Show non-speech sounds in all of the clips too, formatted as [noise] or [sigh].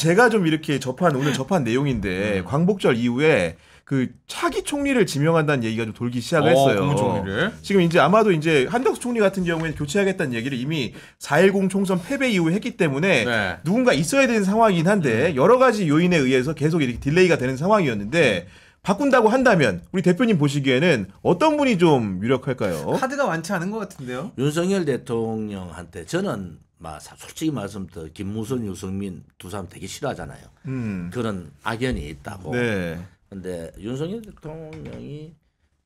제가 좀 이렇게 접한 오늘 접한 내용인데 음. 광복절 이후에 그 차기 총리를 지명한다는 얘기가 좀 돌기 시작을 어, 했어요. 지금 이제 아마도 이제 한덕수 총리 같은 경우에 는 교체하겠다는 얘기를 이미 4.10 총선 패배 이후 에 했기 때문에 네. 누군가 있어야 되는 상황이긴 한데 음. 여러 가지 요인에 의해서 계속 이렇게 딜레이가 되는 상황이었는데 음. 바꾼다고 한다면 우리 대표님 보시기에는 어떤 분이 좀 유력할까요? 카드가 많지 않은 것 같은데요. 윤석열 대통령한테 저는 막 솔직히 말씀부터 김무선, 유승민 두 사람 되게 싫어하잖아요. 음. 그런 악연이 있다고. 네. 근데 윤석열 대통령이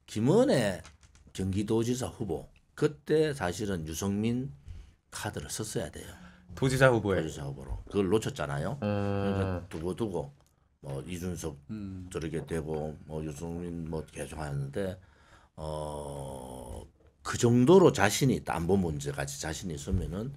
김은혜 경기도지사 후보 그때 사실은 유승민 카드를 썼어야 돼요. 도지사 후보에. 도지사 후보로 그걸 놓쳤잖아요. 음. 아. 그러니까 두고 두고 뭐 이준석 음. 저렇게 되고 뭐 유승민 뭐 계속 하는데 어. 그 정도로 자신이 담보 문제까지 자신이 있으면은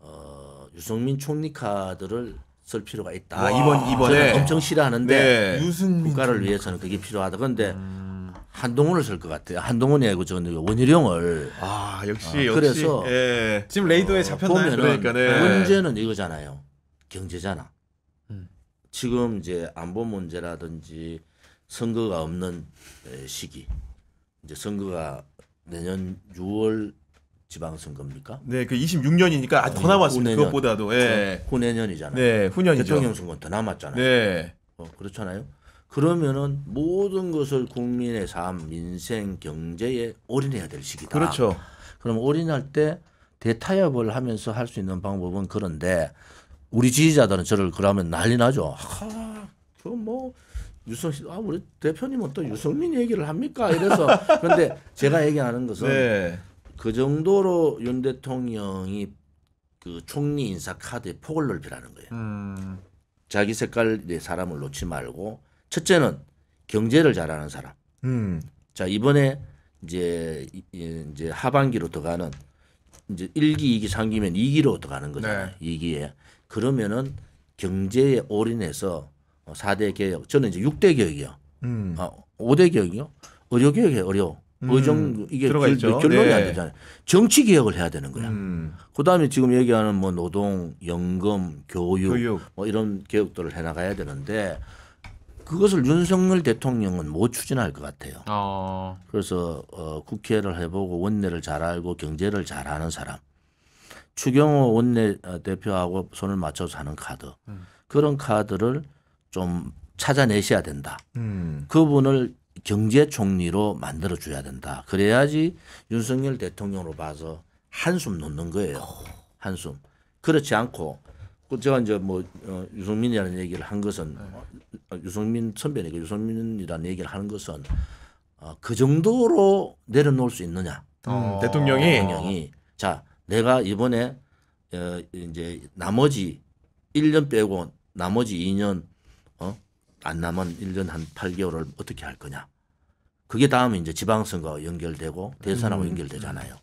어, 유승민 총리 카드를 쓸 필요가 있다. 와, 아, 이번 이번에 엄청 싫어하는데 네. 국가를 위해서는 그게 필요하다. 그런데 음. 한동훈을 쓸 것 같아요. 한동훈이 고저 원희룡을. 아 역시 어, 그래서 예. 지금 레이더에 어, 잡혔나요? 그러니까 네. 문제는 이거잖아요. 경제잖아. 음. 지금 이제 안보 문제라든지 선거가 없는 시기. 이제 선거가 내년 6월 지방선거입니까? 네, 그 26년이니까 더 남았습니다. 그것보다도 예. 후내년이잖아요. 네, 후년이죠. 대통령 선거 더 남았잖아요. 네, 어, 그렇잖아요. 그러면은 모든 것을 국민의 삶, 인생, 경제에 올인해야 될 시기다. 그렇죠. 그럼 올인할 때 대타협을 하면서 할 수 있는 방법은 그런데 우리 지지자들은 저를 그러면 난리 나죠. 아, 그뭐 유성 아 우리 대표님은 또 유승민 얘기를 합니까? 이래서 그런데 제가 얘기하는 것은 네. 그 정도로 윤 대통령이 그 총리 인사 카드에 폭을 넓히라는 거예요. 음. 자기 색깔의 사람을 놓지 말고 첫째는 경제를 잘하는 사람. 음. 자 이번에 이제 이제 하반기로 들어가는 이제 1기, 2기, 3기면 2기로 들어가는 거잖아요. 네. 2기에 그러면은 경제에 올인해서 4대 어, 개혁 저는 이제 6대 개혁이요. 음. 아, 어, 5대 개혁이요. 의료 개혁이 에 어려워. 의정 뭐 음, 이게 결, 론이안 네. 되잖아요. 정치 개혁을 해야 되는 거야. 음. 그다음에 지금 얘기하는 뭐 노동, 연금, 교육, 교육. 뭐 이런 개혁들을 해 나가야 되는데 그것을 윤석열 대통령은 못 추진할 것 같아요. 어. 그래서 어, 국회를 해보고 원내를 잘 알고 경제를 잘 아는 사람, 추경호 원내 어, 대표하고 손을 맞춰서 하는 카드 음. 그런 카드를 좀 찾아내셔야 된다. 음. 그분을 경제총리로 만들어줘야 된다. 그래야지 윤석열 대통령으로 봐서 한숨 놓는 거예요. 한숨. 그렇지 않고 그 제가 이제 뭐 어, 유승민이라는 얘기를 한 것은 네. 어, 유승민 선배니까 유승민이라는 얘기를 하는 것은 어, 그 정도로 내려놓을 수 있느냐. 음, 어. 대통령이. 대통령이 자 내가 이번에 어, 이제 나머지 1년 빼고 나머지 2년 안 남은 1년 한 8개월을 어떻게 할 거냐. 그게 다음에 이제 지방선거와 연결되고 대선하고 음. 연결되잖아요.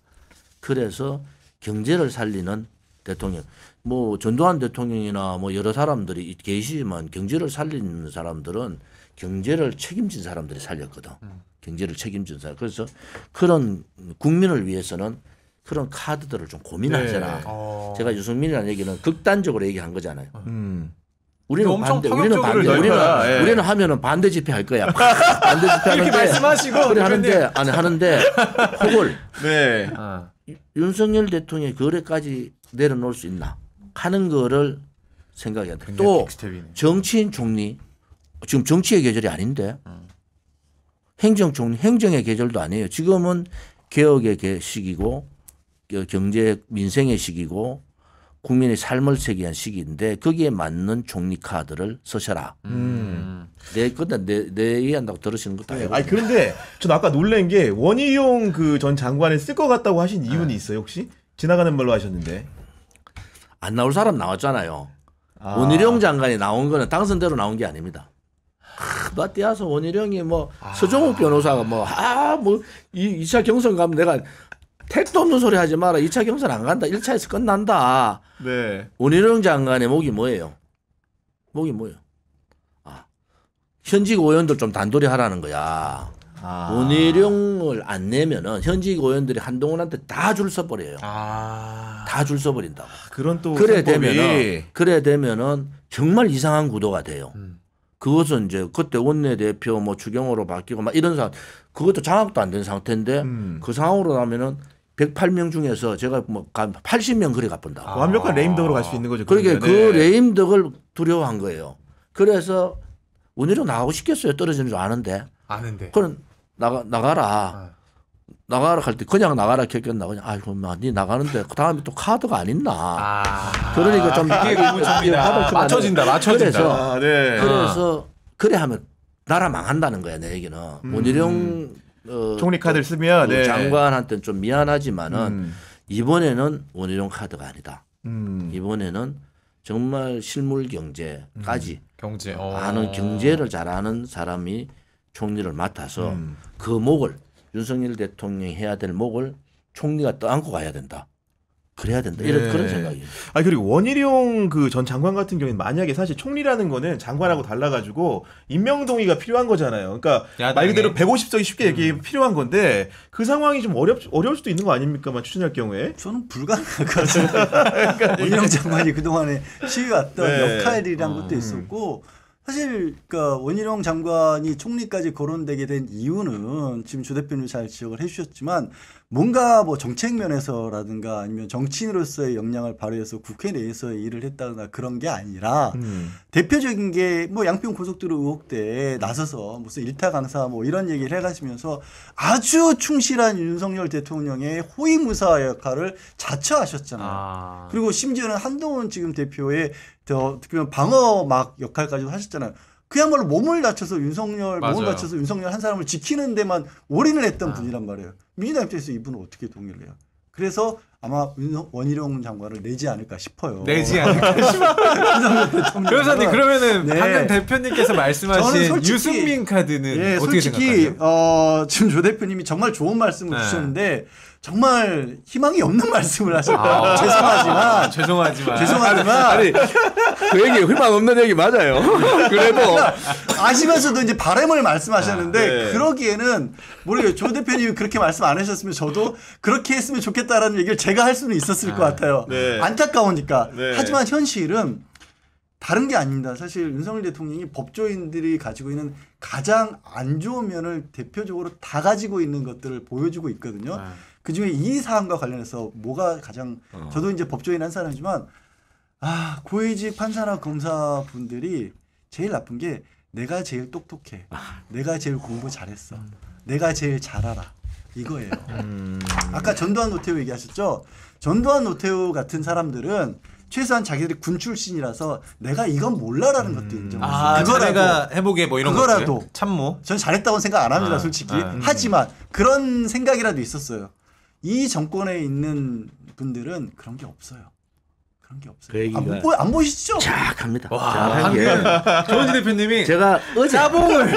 그래서 경제를 살리는 대통령. 뭐 전두환 대통령이나 뭐 여러 사람들이 계시지만 경제를 살리는 사람들은 경제를 책임진 사람들이 살렸거든. 음. 경제를 책임진 사람. 그래서 그런 국민을 위해서는 그런 카드들을 좀 고민하잖아. 네. 어. 제가 유승민이라는 얘기는 극단적으로 얘기한 거잖아요. 음. 우리는 반대, 우리는 반대, 우리는, 예. 우리는 하면은 반대 집회 할 거야. [laughs] 반대 집회 하는데. 말씀하시고. 그래 하는데, 아니, 하는데, 그걸. 네. 아. 윤석열 대통령이 거래까지 내려놓을 수 있나. 하는 거를 생각해야 돼. 또, 빅 정치인 총리. 지금 정치의 계절이 아닌데. 행정 총리, 행정의 계절도 아니에요. 지금은 개혁의 시기고, 경제, 민생의 시기고, 국민의 삶을 세계한 시기인데 거기에 맞는 종리 카드를 쓰셔라. 음. 내 근데 내, 내 얘기한다고 들으시는 것도 네. 아니고. 아 그런데 전 아까 놀란 게 원희용 그전 장관이 쓸것 같다고 하신 네. 이유는 네. 있어요 혹시 지나가는 말로 하셨는데 안 나올 사람 나왔잖아요. 아. 원희룡 장관이 나온 거는 당선대로 나온 게 아닙니다. 마띠아서 원희룡이 뭐 아. 서종욱 변호사가 뭐 아 뭐 이 이차 경선 가면 내가 택도 없는 소리 하지 마라. 2차 경선 안 간다. 1차에서 끝난다. 네. 원희룡 장관의 목이 뭐예요? 목이 뭐예요? 아, 현직 의원들 좀 단돌이 하라는 거야. 아. 원희룡을 안 내면은 현직 의원들이 한동훈한테 다줄 서버려요. 아. 다줄 서버린다고. 그런 또 그래 되면은 그래 되면은 정말 이상한 구도가 돼요. 음. 그것은 이제 그때 원내대표 뭐 추경으로 바뀌고 막 이런 상황 그것도 장악도 안 된 상태인데 음. 그 상황으로 나면은 108명 중에서 제가 뭐 80명 그래 가본다. 아. 완벽한 레임덕으로 갈 수 있는 거죠. 그러게그 그러니까 그 네. 레임덕을 두려워한 거예요. 그래서 원희로 나가고 싶겠어요. 떨어지는 줄 아는데. 아는데. 그럼 나가 나가라. 아. 나가라 할 때 그냥 나가라 했겠나 그냥 아이고 마니 나가는데 그 다음에 또 카드가 안 있나 아. 그러니까 좀 그게 의무입니다 예, 예, 예, 맞춰진다 맞춰진다 그래서, 아, 네. 그래서 그래 하면 나라 망한다는 거야 내 얘기는 음. 원희룡 어, 총리 카드를 쓰면 그 네. 장관한테는 좀 미안하지만은 음. 이번에는 원희룡 카드가 아니다. 음. 이번에는 정말 실물 경제까지 음. 경제. 아는 어. 경제를 잘아는 사람이 총리를 맡아서 음. 그 목을 윤석열 대통령이 해야 될 목을 총리가 떠안고 가야 된다. 그래야 된다. 예. 이런 예. 그런 생각이에요. 아 그리고 원희룡 그전 장관 같은 경우는 만약에 사실 총리라는 거는 장관하고 음. 달라가지고 임명 동의가 필요한 거잖아요. 그러니까 야당에. 말 그대로 150석이 쉽게 얘기 음. 필요한 건데 그 상황이 좀 어렵 어려울 수도 있는 거 아닙니까?만 추진할 경우에 저는 불가능하거든요. [laughs] 그러니까, 그러니까 원희룡 장관이 그 동안에 시위왔던 네. 역할이란 어, 음. 것도 있었고. 사실 그러니까 원희룡 장관이 총리까지 거론되게 된 이유는 지금 조 대표님 잘 지적을 해주셨지만 뭔가 뭐 정책 면에서라든가 아니면 정치인으로서의 역량을 발휘해서 국회 내에서 일을 했다거나 그런 게 아니라 음. 대표적인 게 뭐 양평 고속도로 의혹 때 나서서 무슨 일타 강사 뭐 이런 얘기를 해가시면서 아주 충실한 윤석열 대통령의 호위무사 역할을 자처하셨잖아요. 아. 그리고 심지어는 한동훈 지금 대표의 저 특히 방어막 역할까지도 하셨잖아요. 그야말로 몸을 다쳐서 윤석열 맞아요. 몸을 다쳐서 윤석열 한 사람을 지키는 데만 올인을 했던 아. 분이란 말이에요. 민주당 입장에서 이분은 어떻게 동의를 해요? 그래서 아마 원희룡 장관을 내지 않을까 싶어요. 내지 [laughs] 않을까 변호사님 그러면은 네. 방금 대표님께서 말씀하신 솔직히, 유승민 카드는 네, 어떻게 솔직히, 생각하세요? 어, 지금 조 대표님이 정말 좋은 말씀을 네. 주셨는데 정말 희망이 없는 [laughs] 말씀을 하셨다. 아, 죄송하지만 [laughs] 죄송하지만 죄송하지만 아니, 아니 그 얘기 훌만 없는 얘기 맞아요. [laughs] 그래도 아시면서도 이제 바램을 말씀하셨는데 아, 네. 그러기에는 모르겠어요. 조 대표님이 그렇게 말씀 안 하셨으면 저도 그렇게 했으면 좋겠다라는 얘기를 제가 할 수는 있었을 아, 것 같아요. 네. 안타까우니까. 네. 하지만 현실은 다른 게 아닙니다. 사실 윤석열 대통령이 법조인들이 가지고 있는 가장 안 좋은 면을 대표적으로 다 가지고 있는 것들을 보여주고 있거든요. 네. 아. 그 중에 이 사안과 관련해서 뭐가 가장 어. 저도 이제 법조인 한 사람이지만 아 고위직 판사나 검사분들이 제일 나쁜 게 내가 제일 똑똑해, 아. 내가 제일 공부 잘했어, 음. 내가 제일 잘 알아 이거예요. 음. 아까 전두환 노태우 얘기하셨죠? 전두환 노태우 같은 사람들은 최소한 자기들이 군 출신이라서 내가 이건 몰라라는 음. 것도 인정했어요. 아, 그거라가 해보게 뭐 이런 거라도 참모. 전 잘했다고 생각 안 합니다, 아, 솔직히. 아, 음. 하지만 그런 생각이라도 있었어요. 이 정권에 있는 분들은 그런 게 없어요. 그런 게 없어요. 그 얘기가 안, 보, 안보시죠 쫙합니다. 와, 조은지 대표님이 제가 어제 짜봉을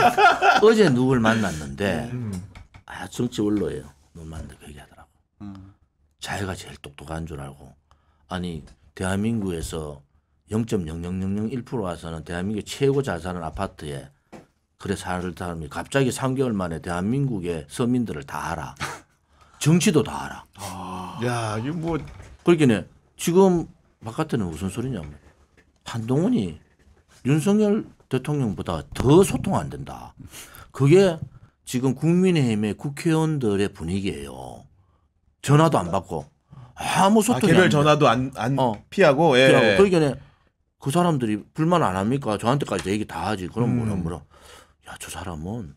[laughs] 어제 누굴 만났는데 음. 음. 아 정치 원로예요. 눈 만나 그 얘기하더라고. 음. 자기가 제일 똑똑한 줄 알고 아니 대한민국에서 0.0001% 와서는 대한민국 최고 잘 사는 아파트에 그래 사는 사람이 갑자기 3개월 만에 대한민국의 서민들을 다 알아. [laughs] 정치도 다 알아. 야, 이뭐 그러긴 해. 지금 바깥에는 무슨 소리냐면 한동훈이 윤석열 대통령보다 더 소통 안 된다. 그게 지금 국민의힘의 국회의원들의 분위기예요. 전화도 안 받고 아무 소통이 아, 개별 전화도 안, 안 어. 피하고 예. 피하고 그러니까 그 사람들이 불만 안 합니까? 저한테까지 얘기 다 하지. 그럼 뭐라 음. 뭐라 야 저 사람은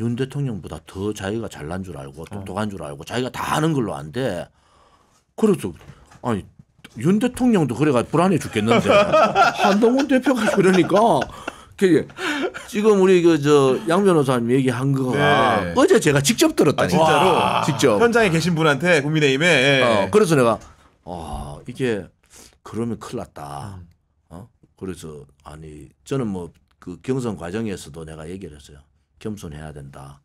윤 대통령보다 더 자기가 잘난 줄 알고 어. 똑똑한 줄 알고 자기가 다 아는 걸로 안돼. 그래서 아니 윤 대통령도 그래가 불안해 죽겠는데 [laughs] 한동훈 대표가 그러니까 지금 우리 그저양 변호사님 얘기한 거가 네. 어제 제가 직접 들었다. 아, 진짜로 직접 현장에 계신 분한테 국민의힘에 예. 어, 그래서 내가 아 이게 그러면 큰일 났다. 어? 그래서 아니 저는 뭐 그 경선 과정에서도 내가 얘기를 했어요. 겸손해야 된다.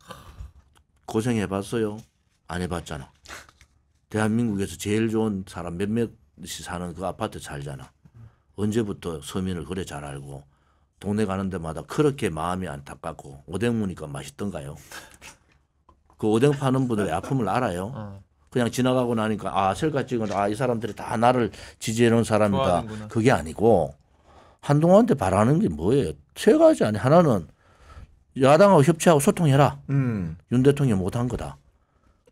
고생해봤어요. 안 해봤잖아. 대한민국에서 제일 좋은 사람 몇몇 너시 사는 그 아파트 살잖아 언제부터 서민을 그래 잘 알고 동네 가는 데마다 그렇게 마음이 안타깝고 오뎅 무니까 맛있던가요? 그 오뎅 파는 분들의 아픔을 알아요. 어. 그냥 지나가고 나니까 아 셀카 찍은 아이 사람들이 다 나를 지지해 놓은 사람이다. 좋아하는구나. 그게 아니고 한동안한테 바라는 게 뭐예요? 세 가지 아니 하나는 야당하고 협치하고 소통해라. 음. 윤 대통령이 못 한 거다.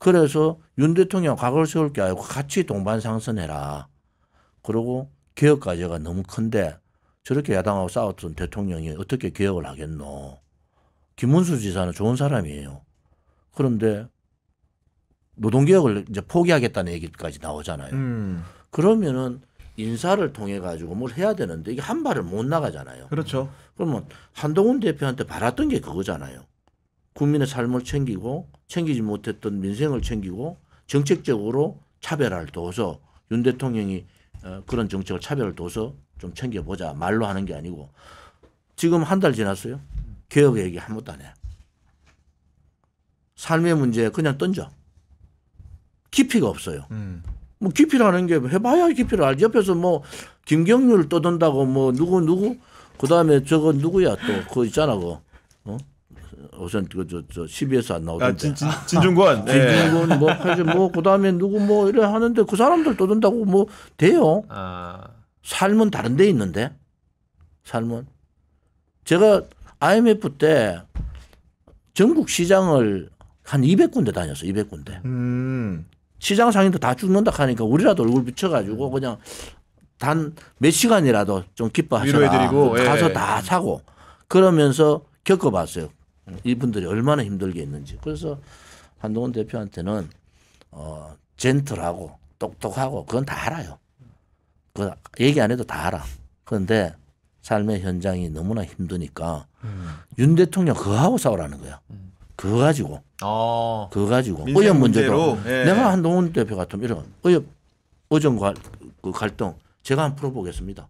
그래서 윤 대통령 과거를 세울 게 아니고 같이 동반 상선해라. 그러고 개혁 과제가 너무 큰데 저렇게 야당하고 싸웠던 대통령이 어떻게 개혁을 하겠노. 김문수 지사는 좋은 사람이에요. 그런데 노동개혁을 이제 포기하겠다는 얘기까지 나오잖아요. 음. 그러면은 인사를 통해 가지고 뭘 해야 되는데 이게 한 발을 못 나가잖아요. 그렇죠. 그러면 한동훈 대표한테 바랐던 게 그거잖아요. 국민의 삶을 챙기고 챙기지 못했던 민생을 챙기고 정책적으로 차별화를 둬서 윤 대통령이 어, 그런 정책을 차별을 둬서 좀 챙겨보자 말로 하는 게 아니고 지금 한 달 지났어요. 개혁 얘기 아무것도 안 해. 삶의 문제 그냥 던져. 깊이가 없어요. 음. 뭐 깊이라는 게 해봐야 깊이를 알지. 옆에서 뭐 김경률 떠든다고 뭐 누구 누구 그다음에 저거 누구야 또 그거 있잖아 그거. 어? 우선 그저저 TV에서 안 나오던데. 아, 진, 진, 진중권. 아, 진중권 네. 뭐 [laughs] 하지 뭐 그다음에 누구 뭐 이래 하는데 그 사람들 떠든다고 뭐 돼요. 아. 삶은 다른 데 있는데. 삶은 제가 IMF 때 전국 시장을 한 200군데 다녔어. 200군데. 음. 시장 상인도 다 죽는다 하니까 우리라도 얼굴 비춰가지고 음. 그냥 단 몇 시간이라도 좀 기뻐하시라. 가서 예. 다 사고 그러면서 겪어봤어요. 이분들이 얼마나 힘들게 했는지. 그래서 한동훈 대표한테는 어, 젠틀하고 똑똑하고 그건 다 알아요. 그 얘기 안 해도 다 알아. 그런데 삶의 현장이 너무나 힘드니까 음. 윤 대통령 그하고 싸우라는 거야. 음. 그거 가지고. 어. 그거 가지고. 의협 문제로. 예. 내가 한동훈 대표 같으면 이런 의협 의정 그 갈등 제가 한번 풀어보겠습니다.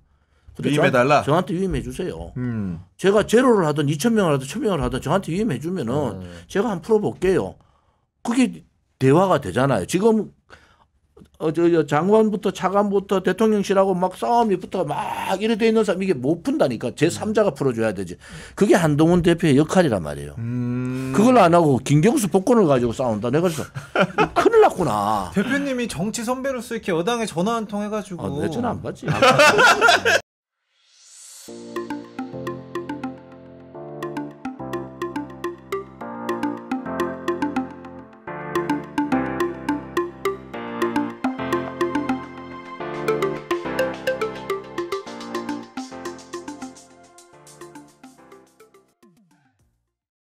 그렇죠? 유임해달라. 저한테 위임해 주세요. 음. 제가 제로를 하든 2천 명을 하든 1천 명을 하든 저한테 위임해 주면은 음. 네. 제가 한 풀어볼게요. 그게 대화가 되잖아요. 지금 어, 저, 장관부터 차관부터 대통령실하고 막 싸움이 붙어 막 이래 돼 있는 사람 이게 못 푼다니까 제 3자가 음. 풀어줘야 되지. 그게 한동훈 대표의 역할이란 말이에요. 음. 그걸 안 하고 김경수 복권을 가지고 싸운다. 내가 그래서 [laughs] 큰일 났구나. 대표님이 정치 선배로서 이렇게 여당에 전화 한 통 해가지고. 아, 내 전화 안 받지. [laughs]